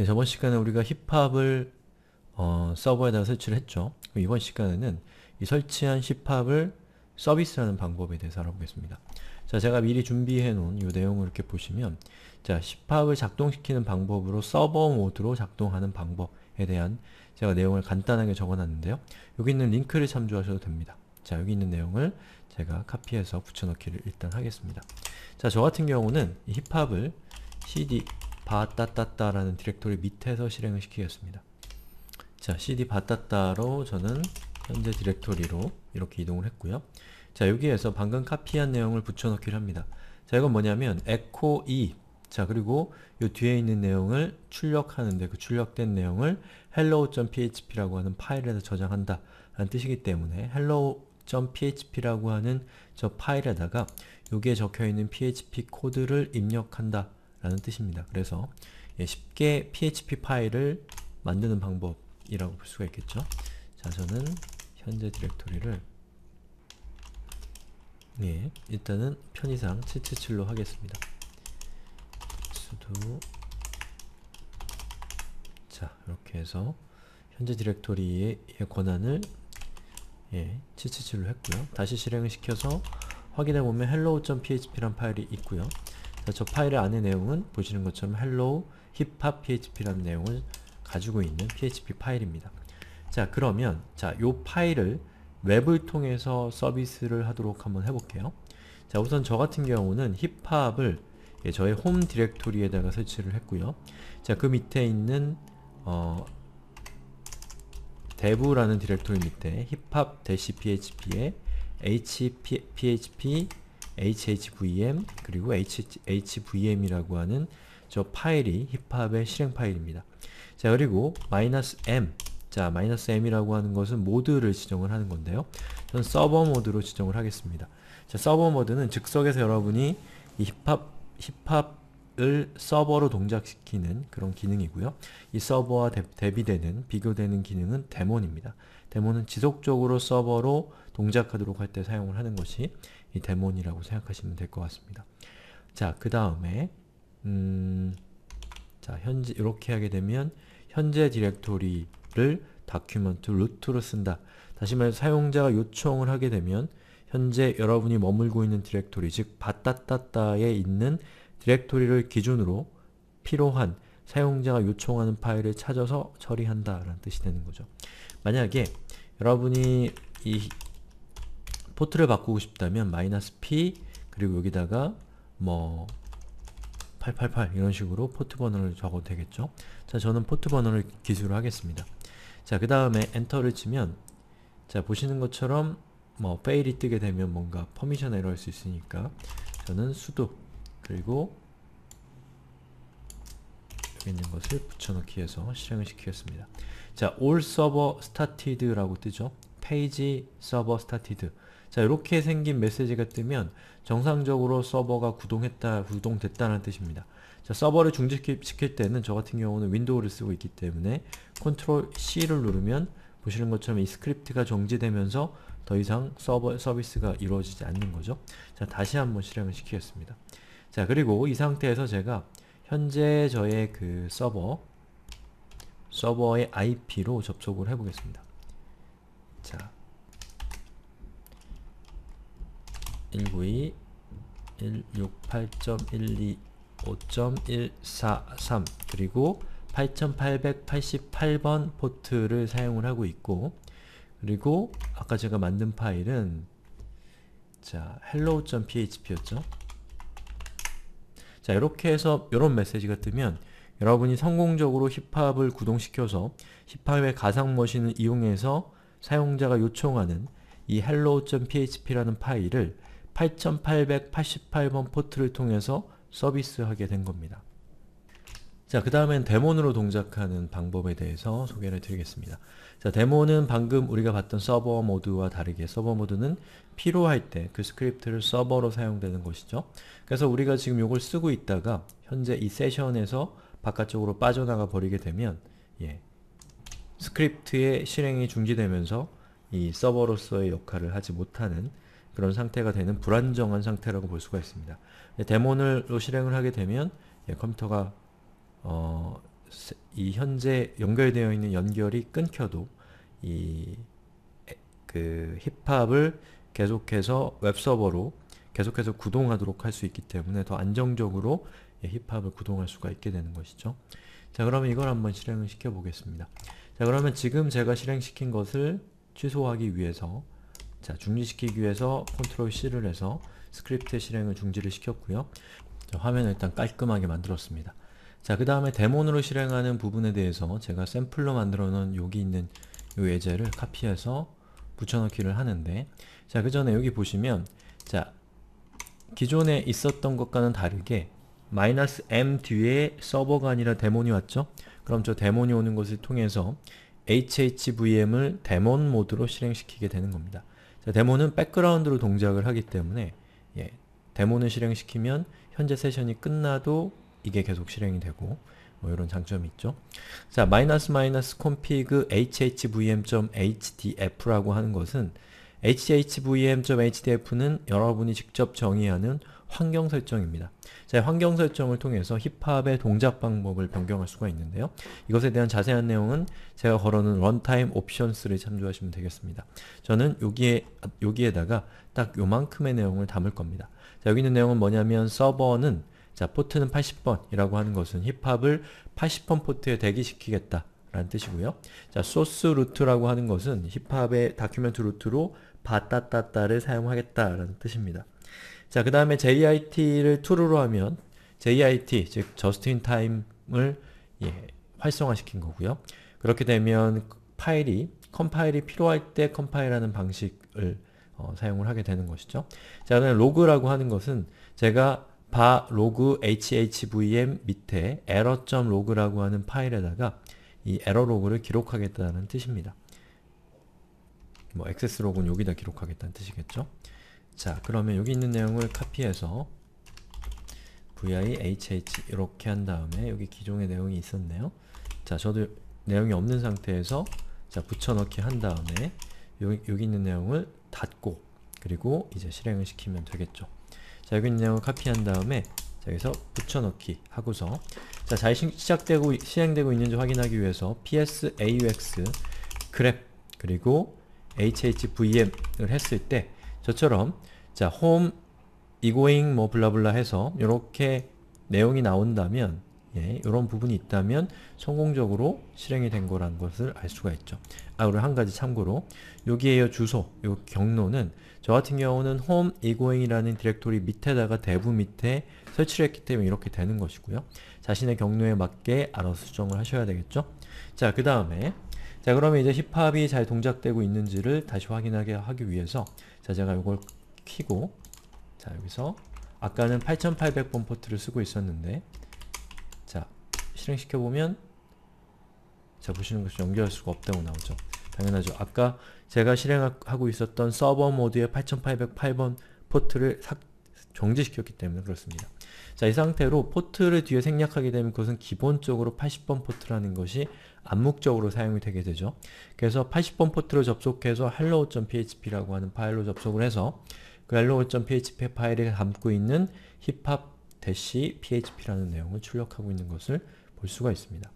예, 저번 시간에 우리가 힙합을 어, 서버에다가 설치를 했죠. 이번 시간에는 이 설치한 힙합을 서비스하는 방법에 대해서 알아보겠습니다. 자, 제가 미리 준비해 놓은 이 내용을 이렇게 보시면 자, 힙합을 작동시키는 방법으로 서버 모드로 작동하는 방법에 대한 제가 내용을 간단하게 적어놨는데요. 여기 있는 링크를 참조하셔도 됩니다. 자, 여기 있는 내용을 제가 카피해서 붙여넣기를 일단 하겠습니다. 자, 저 같은 경우는 힙합을 cd 바따따따라는 디렉토리 밑에서 실행을 시키겠습니다. 자, cd 바따따로 저는 현재 디렉토리로 이렇게 이동을 했고요. 자, 여기에서 방금 카피한 내용을 붙여넣기를 합니다. 자, 이건 뭐냐면 echo e 자, 그리고 이 뒤에 있는 내용을 출력하는데 그 출력된 내용을 hello.php라고 하는 파일에다 저장한다 라는 뜻이기 때문에 hello.php라고 하는 저 파일에다가 여기에 적혀있는 php 코드를 입력한다 라는 뜻입니다. 그래서 예, 쉽게 PHP 파일을 만드는 방법이라고 볼 수가 있겠죠. 자, 저는 현재 디렉토리를 예, 일단은 편의상 777로 하겠습니다. 수도 자, 이렇게 해서 현재 디렉토리의 권한을 예, 777로 했고요. 다시 실행을 시켜서 확인해보면 hello.php란 파일이 있고요. 저 파일 안의 내용은 보시는 것처럼 hello 힙합 php라는 내용을 가지고 있는 php 파일입니다. 자 그러면 자요 파일을 웹을 통해서 서비스를 하도록 한번 해볼게요. 자 우선 저 같은 경우는 힙합을 예, 저의 홈 디렉토리에다가 설치를 했고요. 자그 밑에 있는 어, dev라는 디렉토리 밑에 힙합-php에 hphp hhvm 그리고 hvm이라고 h 하는 저 파일이 힙합의 실행 파일입니다. 자 그리고 마이너스 m 자 마이너스 m이라고 하는 것은 모드를 지정을 하는 건데요. 저는 서버 모드로 지정을 하겠습니다. 자 서버 모드는 즉석에서 여러분이 이 힙합 힙합 을 서버로 동작시키는 그런 기능이고요. 이 서버와 대, 비되는 비교되는 기능은 데몬입니다. 데몬은 지속적으로 서버로 동작하도록 할 때 사용을 하는 것이 이 데몬이라고 생각하시면 될 것 같습니다. 자, 그 다음에 음, 자, 현재 이렇게 하게 되면 현재 디렉토리를 다큐먼트 루트로 쓴다. 다시 말해 사용자가 요청을 하게 되면 현재 여러분이 머물고 있는 디렉토리, 즉 바따따따에 있는 디렉토리를 기준으로 필요한 사용자가 요청하는 파일을 찾아서 처리한다 라는 뜻이 되는 거죠. 만약에 여러분이 이 포트를 바꾸고 싶다면 마이너스 p 그리고 여기다가 뭐 888 이런 식으로 포트 번호를 적어도 되겠죠. 자 저는 포트 번호를 기술을 하겠습니다. 자그 다음에 엔터를 치면 자 보시는 것처럼 뭐페 a i 이 뜨게 되면 뭔가 퍼미션 에러일 수 있으니까 저는 수도 그리고 여기 있는 것을 붙여넣기 해서 실행을 시키겠습니다. 자, all server started라고 뜨죠. 페이지 서버 started. 자, 이렇게 생긴 메시지가 뜨면 정상적으로 서버가 구동했다, 구동됐다는 뜻입니다. 자, 서버를 중지시킬 때는 저 같은 경우는 윈도우를 쓰고 있기 때문에 컨트롤 C를 누르면 보시는 것처럼 이 스크립트가 정지되면서 더 이상 서버 서비스가 이루어지지 않는 거죠. 자, 다시 한번 실행을 시키겠습니다. 자 그리고 이 상태에서 제가 현재 저의 그 서버 서버의 IP로 접속을 해보겠습니다. 자1 9 168.125.143 그리고 8888번 포트를 사용을 하고 있고 그리고 아까 제가 만든 파일은 자 hello.php였죠? 자 이렇게 해서 이런 메시지가 뜨면 여러분이 성공적으로 힙합을 구동시켜서 힙합의 가상머신을 이용해서 사용자가 요청하는 이 hello.php라는 파일을 8888번 포트를 통해서 서비스하게 된 겁니다. 자, 그 다음엔 데몬으로 동작하는 방법에 대해서 소개를 드리겠습니다. 자, 데몬은 방금 우리가 봤던 서버 모드와 다르게 서버 모드는 필요할 때 그 스크립트를 서버로 사용되는 것이죠. 그래서 우리가 지금 이걸 쓰고 있다가 현재 이 세션에서 바깥쪽으로 빠져나가 버리게 되면 예, 스크립트의 실행이 중지되면서 이 서버로서의 역할을 하지 못하는 그런 상태가 되는 불안정한 상태라고 볼 수가 있습니다. 데몬으로 실행을 하게 되면 예, 컴퓨터가 어, 이 현재 연결되어 있는 연결이 끊겨도 이 그 힙합을 계속해서 웹서버로 계속해서 구동하도록 할 수 있기 때문에 더 안정적으로 힙합을 구동할 수가 있게 되는 것이죠. 자 그러면 이걸 한번 실행을 시켜 보겠습니다. 자 그러면 지금 제가 실행시킨 것을 취소하기 위해서 자 중지시키기 위해서 컨트롤 C를 해서 스크립트 실행을 중지를 시켰고요. 자, 화면을 일단 깔끔하게 만들었습니다. 자, 그 다음에 데몬으로 실행하는 부분에 대해서 제가 샘플로 만들어 놓은 여기 있는 이 예제를 카피해서 붙여넣기를 하는데 자, 그 전에 여기 보시면 자, 기존에 있었던 것과는 다르게 마이너스 m 뒤에 서버가 아니라 데몬이 왔죠? 그럼 저 데몬이 오는 것을 통해서 hhvm을 데몬 모드로 실행시키게 되는 겁니다. 자, 데몬은 백그라운드로 동작을 하기 때문에 예, 데몬을 실행시키면 현재 세션이 끝나도 이게 계속 실행이 되고 뭐 이런 장점이 있죠. 자, 마이너스 마이너스 config hhvm.hdf라고 하는 것은 hhvm.hdf는 여러분이 직접 정의하는 환경 설정입니다. 자, 환경 설정을 통해서 힙합의 동작 방법을 변경할 수가 있는데요. 이것에 대한 자세한 내용은 제가 걸어놓은 런타임 옵션스를 참조하시면 되겠습니다. 저는 여기에, 여기에다가 딱 요만큼의 내용을 담을 겁니다. 자, 여기 있는 내용은 뭐냐면 서버는 자, 포트는 80번이라고 하는 것은 힙합을 80번 포트에 대기시키겠다 라는 뜻이고요. 자, 소스 루트라고 하는 것은 힙합의 다큐멘트 루트로 바따따따를 사용하겠다라는 뜻입니다. 자, 그 다음에 JIT를 true로 하면 JIT, 즉 just in time을 예, 활성화시킨 거고요. 그렇게 되면 파일이 컴파일이 필요할 때 컴파일하는 방식을 어, 사용을 하게 되는 것이죠. 자, 그다음 에 로그라고 하는 것은 제가 바 로그 hhvm 밑에 error.log라고 하는 파일에다가 이 에러 로그를 기록하겠다는 뜻입니다. 뭐 액세스 로그는 여기다 기록하겠다는 뜻이겠죠? 자, 그러면 여기 있는 내용을 카피해서 vihh 이렇게 한 다음에 여기 기존의 내용이 있었네요. 자, 저도 내용이 없는 상태에서 자, 붙여넣기 한 다음에 여기, 여기 있는 내용을 닫고 그리고 이제 실행을 시키면 되겠죠. 자 여기 있는 내용을 카피한 다음에 자, 여기서 붙여넣기 하고서 자, 잘 시작되고 시행되고 있는지 확인하기 위해서 psaux 그 r e 그리고 hhvm을 했을 때 저처럼 자 home 이고잉 뭐 블라블라 해서 이렇게 내용이 나온다면 예, 이런 부분이 있다면 성공적으로 실행이 된 거라는 것을 알 수가 있죠. 아, 그리고 한 가지 참고로 여기에요 주소, 요 경로는 저 같은 경우는 home egoing이라는 디렉토리 밑에다가 대부 밑에 설치를 했기 때문에 이렇게 되는 것이고요. 자신의 경로에 맞게 알아서 수정을 하셔야 되겠죠? 자, 그 다음에 자, 그러면 이제 힙합이 잘 동작되고 있는지를 다시 확인하게 하기 위해서 자, 제가 이걸 키고 자, 여기서 아까는 8800번 포트를 쓰고 있었는데 자, 실행시켜보면 자, 보시는 것이 연결할 수가 없다고 나오죠. 당연하죠. 아까 제가 실행하고 있었던 서버 모드의 8808번 포트를 삭, 정지시켰기 때문에 그렇습니다. 자, 이 상태로 포트를 뒤에 생략하게 되면 그것은 기본적으로 80번 포트라는 것이 암묵적으로 사용이 되게 되죠. 그래서 80번 포트로 접속해서 hello.php라고 하는 파일로 접속을 해서 그 hello.php 파일에 담고 있는 힙합-php라는 내용을 출력하고 있는 것을 볼 수가 있습니다.